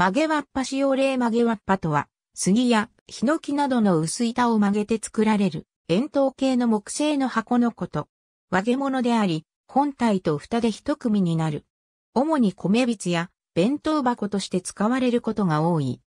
曲げわっぱ使用例曲げわっぱとは、杉やヒノキなどの薄板を曲げて作られる、円筒形の木製の箱のこと。曲げ物であり、本体と蓋で一組になる。主に米びつや弁当箱として使われることが多い。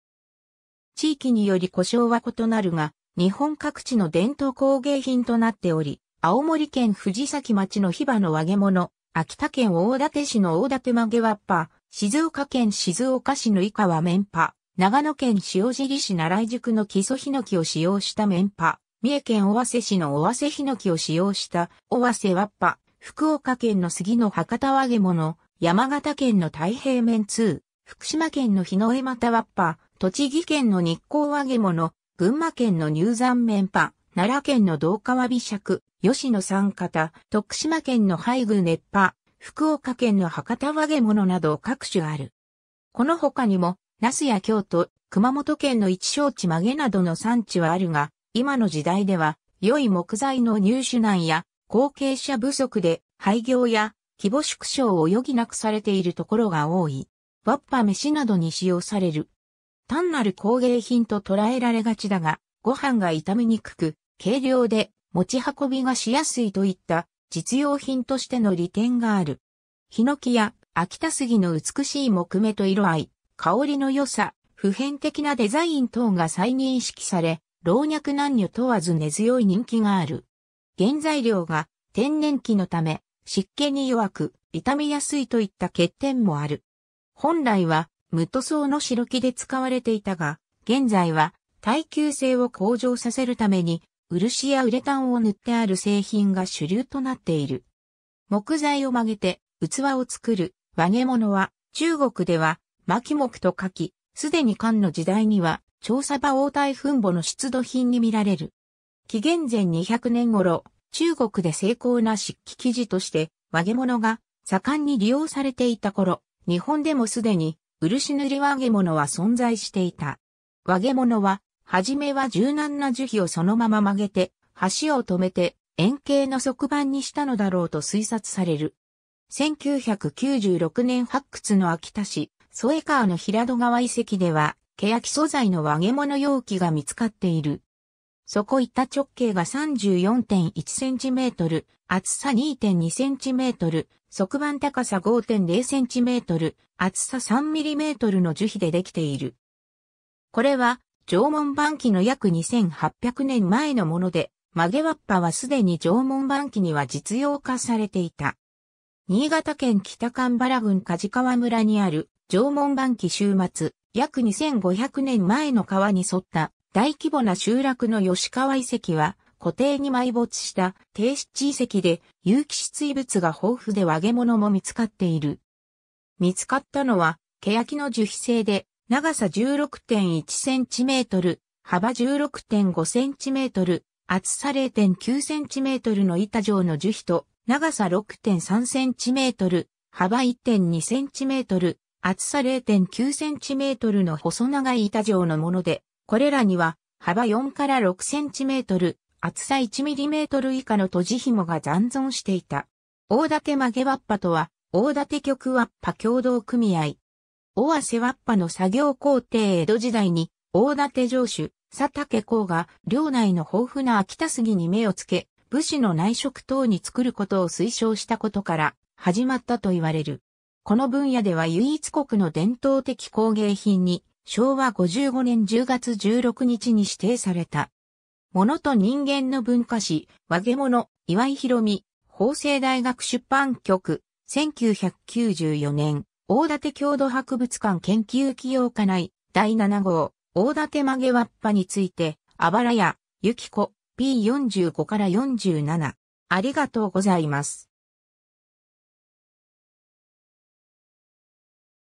地域により故障は異なるが、日本各地の伝統工芸品となっており、青森県藤崎町の火場の曲げ物、秋田県大館市の大館曲げわっぱ、静岡県静岡市の井川綿パ、長野県塩尻市奈良井宿の基礎ヒノキを使用した綿パ、三重県尾鷲市の尾鷲ヒノキを使用した尾鷲ワッパ、福岡県の杉の博多揚げ物、山形県の太平面通、福島県の日の江又ワッパ、栃木県の日光揚げ物、群馬県の入山綿パ、奈良県の道川美尺、吉野三方、徳島県の廃具熱波、福岡県の博多和毛物など各種ある。この他にも、那須や京都、熊本県の一小地曲げなどの産地はあるが、今の時代では、良い木材の入手難や、後継者不足で、廃業や、規模縮小を余儀なくされているところが多い。わっぱ飯などに使用される。単なる工芸品と捉えられがちだが、ご飯が傷みにくく、軽量で持ち運びがしやすいといった実用品としての利点がある。ヒノキや秋田杉の美しい木目と色合い、香りの良さ、普遍的なデザイン等が再認識され、老若男女問わず根強い人気がある。原材料が天然気のため、湿気に弱く、傷みやすいといった欠点もある。本来は無塗装の白木で使われていたが、現在は耐久性を向上させるために漆やウレタンを塗ってある製品が主流となっている。木材を曲げて器を作る和毛物は中国では巻木と書き、すでに漢の時代には調査場応対墳墓の出土品に見られる。紀元前200年頃、中国で精巧な漆器生地として和毛物が盛んに利用されていた頃、日本でもすでに漆塗り和毛物は存在していた。和毛物ははじめは柔軟な樹皮をそのまま曲げて、橋を止めて円形の側板にしたのだろうと推察される。1996年発掘の秋田市、添川の平戸川遺跡では、欅素材の和げ物容器が見つかっている。そこ板直径が 34.1cm、厚さ 2.2cm、側板高さ 5.0cm、厚さ 3mm の樹皮でできている。これは縄文晩期の約2800年前のもので、曲げわっぱはすでに縄文晩期には実用化されていた。新潟県北神原郡梶川村にある縄文晩期週末、約2500年前の川に沿った大規模な集落の吉川遺跡は、固定に埋没した低湿遺跡で有機質遺物が豊富で和げ物も見つかっている。見つかったのは、欅の樹皮製で長さ 16.1cm、幅 16.5cm、厚さ 0.9cm の板状の樹皮と、長さ 6.3cm、幅 1.2cm、厚さ 0.9cm の細長い板状のもので、これらには幅4から 6cm、厚さ 1mm 以下の閉じ紐が残存していた。大館曲げわっぱとは、大館局わっぱ共同組合、尾鷲わっぱの作業工程江戸時代に、大館城主、佐竹公が、領内の豊富な秋田杉に目をつけ、武士の内職等に作ることを推奨したことから、始まったと言われる。この分野では唯一国の伝統的工芸品に、昭和55年10月16日に指定された。物と人間の文化史、和毛物、岩井博美、法政大学出版局、1994年。大館郷土博物館研究企業課内第7号、大館曲げわっぱについて、あばらや、ゆきこ、P45 から47。ありがとうございます。